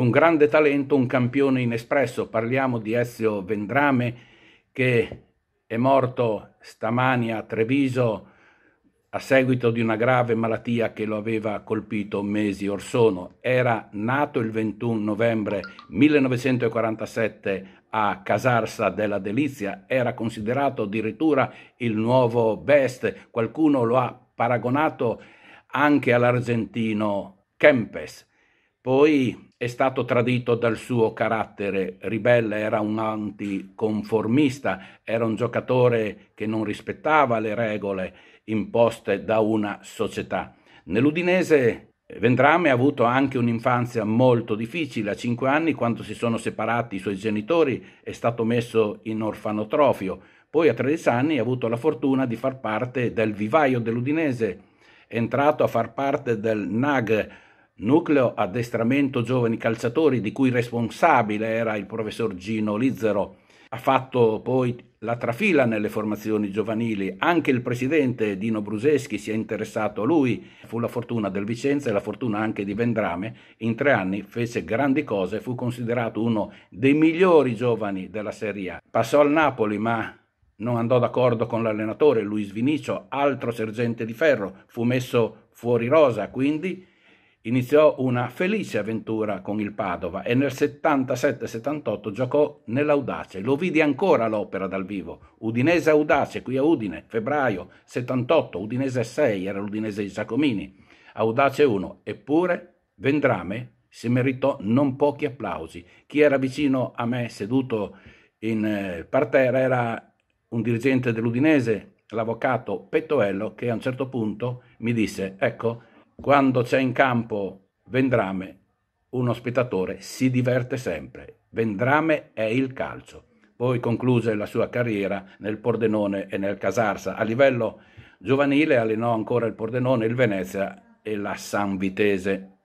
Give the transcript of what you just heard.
con grande talento un campione inespresso. Parliamo di Ezio Vendrame che è morto stamani a Treviso a seguito di una grave malattia che lo aveva colpito mesi or sono. Era nato il 21 novembre 1947 a Casarsa della Delizia, era considerato addirittura il nuovo best, qualcuno lo ha paragonato anche all'argentino Kempes. Poi è stato tradito dal suo carattere ribelle, era un anticonformista, era un giocatore che non rispettava le regole imposte da una società. Nell'Udinese eh, Vendrame ha avuto anche un'infanzia molto difficile. A 5 anni, quando si sono separati i suoi genitori, è stato messo in orfanotrofio. Poi a 13 anni ha avuto la fortuna di far parte del vivaio dell'Udinese, è entrato a far parte del NAG nucleo addestramento giovani calciatori di cui responsabile era il professor Gino Lizzero. Ha fatto poi la trafila nelle formazioni giovanili, anche il presidente Dino Bruseschi si è interessato a lui, fu la fortuna del Vicenza e la fortuna anche di Vendrame, in tre anni fece grandi cose, fu considerato uno dei migliori giovani della Serie A. Passò al Napoli ma non andò d'accordo con l'allenatore Luis Vinicio, altro sergente di ferro, fu messo fuori rosa, quindi Iniziò una felice avventura con il Padova e nel 77-78 giocò nell'Audace. Lo vidi ancora all'opera dal vivo. Udinese Audace, qui a Udine, febbraio 78, Udinese 6, era l'Udinese di Giacomini. Audace 1, eppure Vendrame si meritò non pochi applausi. Chi era vicino a me, seduto in eh, parterra, era un dirigente dell'Udinese, l'avvocato Pettoello, che a un certo punto mi disse, ecco, quando c'è in campo Vendrame, uno spettatore si diverte sempre. Vendrame è il calcio. Poi concluse la sua carriera nel Pordenone e nel Casarsa. A livello giovanile allenò ancora il Pordenone, il Venezia e la San Vitese.